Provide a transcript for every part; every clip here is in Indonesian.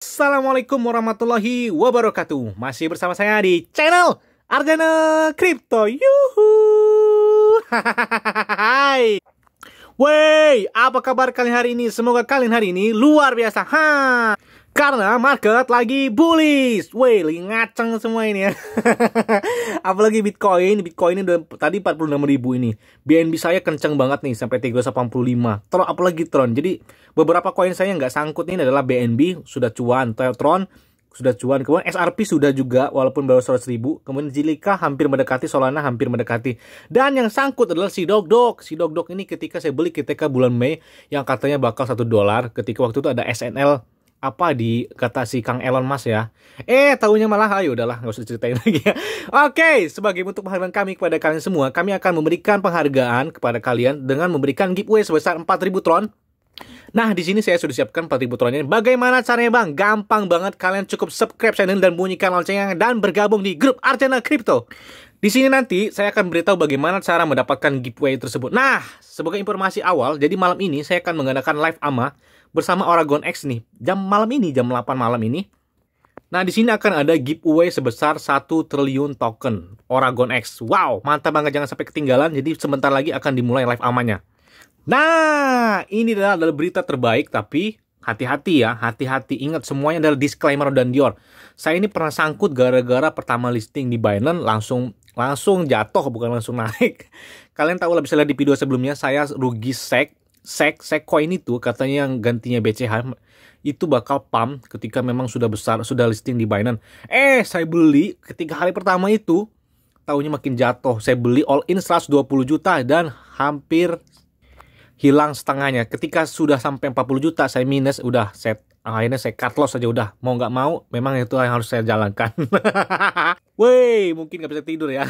Assalamualaikum warahmatullahi wabarakatuh Masih bersama saya di channel Arjana Crypto Yuhu Hai Wey, apa kabar kalian hari ini? Semoga kalian hari ini luar biasa ha karena market lagi bullish. Wih, lagi ngaceng semua ini ya. Apalagi Bitcoin, Bitcoin ini tadi 46.000 ini. BNB saya kenceng banget nih sampai 385. Tron apalagi Tron. Jadi beberapa koin saya nggak sangkut ini adalah BNB sudah cuan, Tron sudah cuan. Kemudian SRP sudah juga walaupun baru 100 ribu. Kemudian Jilika hampir mendekati, Solana hampir mendekati. Dan yang sangkut adalah si Dog Dog. Si Dog Dog ini ketika saya beli ketika bulan Mei yang katanya bakal satu dolar. Ketika waktu itu ada SNL apa di kata si Kang Elon Mas ya. Eh, tahunya malah ayo ah, ya udahlah nggak usah ceritain lagi ya. Oke, sebagai bentuk penghargaan kami kepada kalian semua, kami akan memberikan penghargaan kepada kalian dengan memberikan giveaway sebesar 4000 tron. Nah, di sini saya sudah siapkan 4000 tronnya. Bagaimana caranya, Bang? Gampang banget. Kalian cukup subscribe channel dan bunyikan loncengnya dan bergabung di grup Arjana Crypto. Di sini nanti saya akan beritahu bagaimana cara mendapatkan giveaway tersebut. Nah, sebagai informasi awal, jadi malam ini saya akan mengadakan live AMA bersama Oragon X nih jam malam ini jam 8 malam ini. Nah, di sini akan ada giveaway sebesar 1 triliun token Oragon X. Wow, mantap banget jangan sampai ketinggalan. Jadi sebentar lagi akan dimulai live amannya. Nah, ini adalah, adalah berita terbaik tapi hati-hati ya, hati-hati. Ingat semuanya adalah disclaimer dan Dior. Saya ini pernah sangkut gara-gara pertama listing di Binance langsung langsung jatuh bukan langsung naik. Kalian tahu lah bisa lihat di video sebelumnya saya rugi sek sek SEC itu katanya yang gantinya BCH itu bakal pump ketika memang sudah besar, sudah listing di Binance. Eh, saya beli ketika hari pertama itu tahunya makin jatuh. Saya beli all in 120 juta dan hampir hilang setengahnya. Ketika sudah sampai 40 juta saya minus udah set akhirnya saya cut loss aja udah mau nggak mau memang itu yang harus saya jalankan Woi mungkin nggak bisa tidur ya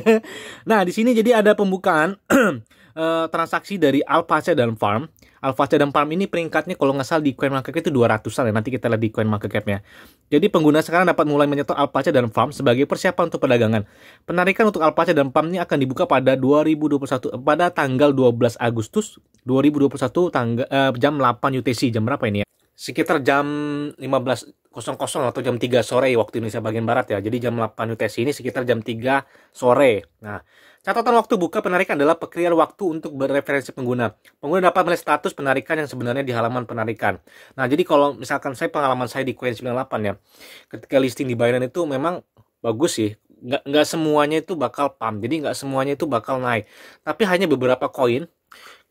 nah di sini jadi ada pembukaan Eh, transaksi dari Alphase dan Farm. Alphase dan Farm ini peringkatnya kalau nggak salah di Coin Market Cap itu 200-an ya. Nanti kita lihat di Coin Market Cap-nya. Jadi pengguna sekarang dapat mulai menyetor Alphase dan Farm sebagai persiapan untuk perdagangan. Penarikan untuk Alphase dan Farm ini akan dibuka pada 2021 pada tanggal 12 Agustus 2021 tangga, uh, jam 8 UTC. Jam berapa ini ya? sekitar jam 15.00 atau jam 3 sore waktu Indonesia bagian barat ya. Jadi jam 8 UTC ini sekitar jam 3 sore. Nah, Catatan waktu buka penarikan adalah pekerjaan waktu untuk bereferensi pengguna. Pengguna dapat melihat status penarikan yang sebenarnya di halaman penarikan. Nah, jadi kalau misalkan saya pengalaman saya di Coin 98 ya, ketika listing di Binance itu memang bagus sih. Nggak, nggak semuanya itu bakal pump, jadi nggak semuanya itu bakal naik. Tapi hanya beberapa koin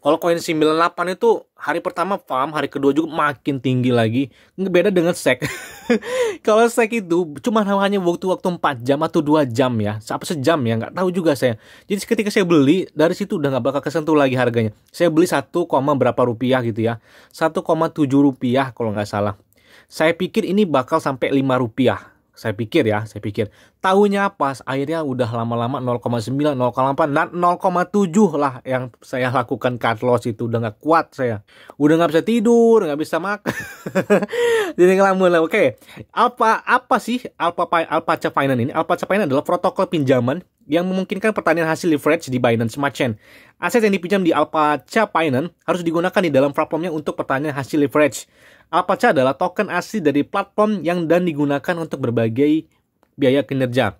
kalau koin 98 itu hari pertama farm, hari kedua juga makin tinggi lagi. Beda dengan sek. kalau sek itu cuma hanya waktu-waktu 4 jam atau 2 jam ya. Apa sejam ya, nggak tahu juga saya. Jadi ketika saya beli, dari situ udah nggak bakal kesentuh lagi harganya. Saya beli 1, berapa rupiah gitu ya. 1,7 rupiah kalau nggak salah. Saya pikir ini bakal sampai 5 rupiah saya pikir ya, saya pikir tahunya pas akhirnya udah lama-lama 0,9, 0,8, 0,7 lah yang saya lakukan cut loss itu udah nggak kuat saya, udah nggak bisa tidur, nggak bisa makan, jadi ngelamun lah. Oke, apa apa sih Alpha Alpha Finance ini? Alpha Finance adalah protokol pinjaman yang memungkinkan pertanian hasil leverage di Binance Smart Chain. Aset yang dipinjam di Alpha Finance harus digunakan di dalam platformnya untuk pertanian hasil leverage. Apache adalah token asli dari platform yang dan digunakan untuk berbagai biaya kinerja.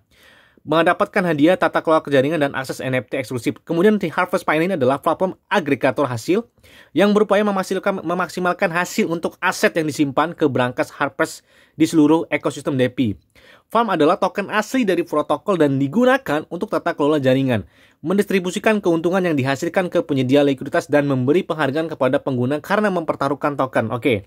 Mendapatkan hadiah tata kelola jaringan dan akses NFT eksklusif. Kemudian di Harvest Pine ini adalah platform agregator hasil yang berupaya memaksimalkan, memaksimalkan hasil untuk aset yang disimpan ke brankas Harvest di seluruh ekosistem DeFi. Farm adalah token asli dari protokol dan digunakan untuk tata kelola jaringan, mendistribusikan keuntungan yang dihasilkan ke penyedia likuiditas dan memberi penghargaan kepada pengguna karena mempertaruhkan token. Oke. Okay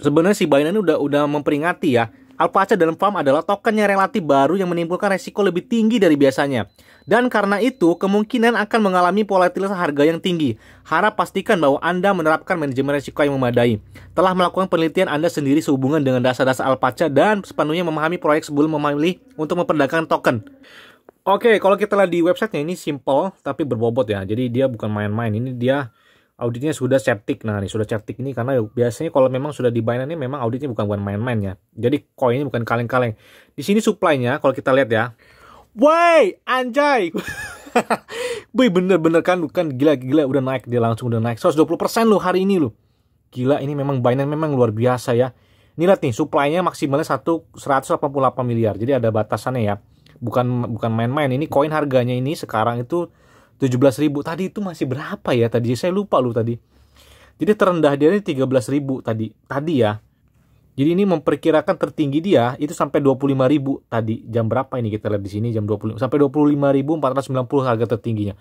sebenarnya si Binance udah udah memperingati ya. Alpaca dalam farm adalah token yang relatif baru yang menimbulkan resiko lebih tinggi dari biasanya. Dan karena itu, kemungkinan akan mengalami volatilitas harga yang tinggi. Harap pastikan bahwa Anda menerapkan manajemen resiko yang memadai. Telah melakukan penelitian Anda sendiri sehubungan dengan dasar-dasar Alpaca dan sepenuhnya memahami proyek sebelum memilih untuk memperdagangkan token. Oke, kalau kita lihat di websitenya ini simple tapi berbobot ya. Jadi dia bukan main-main. Ini dia auditnya sudah septic nah nih sudah septic ini karena biasanya kalau memang sudah di Binance ini memang auditnya bukan bukan main-main ya jadi koinnya bukan kaleng-kaleng di sini suplainya kalau kita lihat ya woi anjay Wih bener-bener kan bukan gila-gila udah naik dia langsung udah naik 120% loh hari ini loh gila ini memang Binance memang luar biasa ya ini lihat nih supply-nya maksimalnya 1 188 miliar jadi ada batasannya ya bukan bukan main-main ini koin harganya ini sekarang itu 17 ribu tadi itu masih berapa ya tadi saya lupa lu tadi jadi terendah dia ini 13 ribu tadi tadi ya jadi ini memperkirakan tertinggi dia itu sampai 25 ribu tadi jam berapa ini kita lihat di sini jam 20 sampai ribu 25.490 harga tertingginya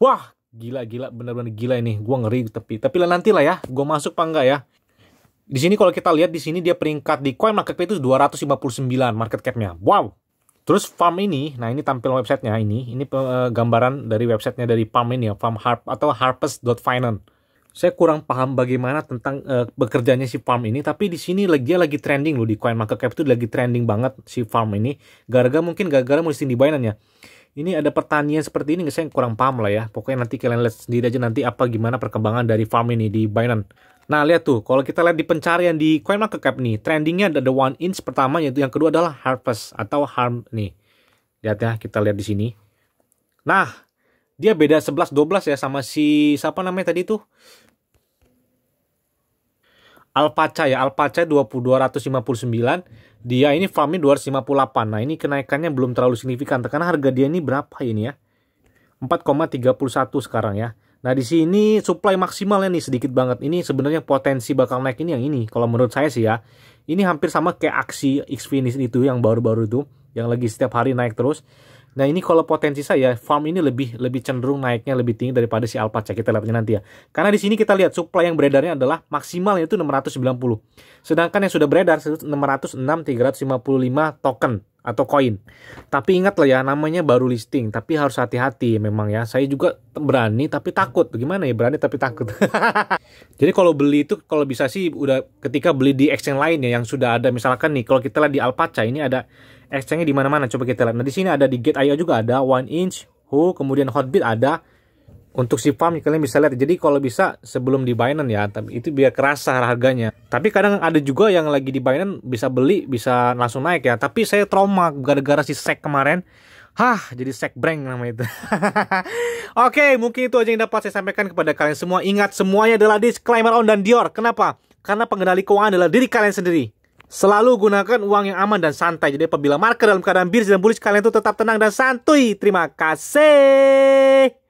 wah gila gila benar-benar gila ini gua ngeri tapi tapi lah nanti lah ya gua masuk apa enggak ya di sini kalau kita lihat di sini dia peringkat di coin market cap itu 259 market capnya wow Terus farm ini, nah ini tampil websitenya ini, ini eh, gambaran dari websitenya dari farm ini ya, farm harp atau finance. Saya kurang paham bagaimana tentang uh, bekerjanya si farm ini, tapi di sini lagi lagi trending loh di Coin Market Cap itu lagi trending banget si farm ini. Gara-gara mungkin gara-gara mesti di Binance ya. Ini ada pertanian seperti ini, saya kurang paham lah ya. Pokoknya nanti kalian lihat sendiri aja nanti apa gimana perkembangan dari farm ini di Binance. Nah, lihat tuh, kalau kita lihat di pencarian di CoinMarketCap nih, trendingnya ada the one inch pertama yaitu yang kedua adalah harvest atau harm nih. Lihat ya, kita lihat di sini. Nah, dia beda 11 12 ya sama si siapa namanya tadi tuh? Alpaca ya, Alpaca 2259. Dia ini farmnya 258. Nah, ini kenaikannya belum terlalu signifikan. Karena harga dia ini berapa ini ya? 4,31 sekarang ya. Nah di sini supply maksimalnya nih sedikit banget. Ini sebenarnya potensi bakal naik ini yang ini. Kalau menurut saya sih ya, ini hampir sama kayak aksi finish itu yang baru-baru itu, yang lagi setiap hari naik terus. Nah ini kalau potensi saya farm ini lebih lebih cenderung naiknya lebih tinggi daripada si Alpaca kita lihatnya nanti ya. Karena di sini kita lihat supply yang beredarnya adalah maksimalnya itu 690. Sedangkan yang sudah beredar 606 355 token atau koin. Tapi ingatlah ya namanya baru listing, tapi harus hati-hati memang ya. Saya juga berani tapi takut. Gimana ya berani tapi takut. Jadi kalau beli itu kalau bisa sih udah ketika beli di exchange lain ya yang sudah ada misalkan nih kalau kita lihat di Alpaca ini ada exchange di mana-mana coba kita lihat. Nah di sini ada di Gate.io juga ada One Inch, Hu, kemudian Hotbit ada, untuk si farm kalian bisa lihat jadi kalau bisa sebelum di Binance ya tapi itu biar kerasa harganya tapi kadang ada juga yang lagi di Binance bisa beli bisa langsung naik ya tapi saya trauma gara-gara si sek kemarin Hah, jadi sek breng nama itu. Oke, okay, mungkin itu aja yang dapat saya sampaikan kepada kalian semua. Ingat semuanya adalah disclaimer on dan Dior. Kenapa? Karena pengendali keuangan adalah diri kalian sendiri. Selalu gunakan uang yang aman dan santai. Jadi apabila market dalam keadaan bir dan bullish, kalian itu tetap tenang dan santuy. Terima kasih.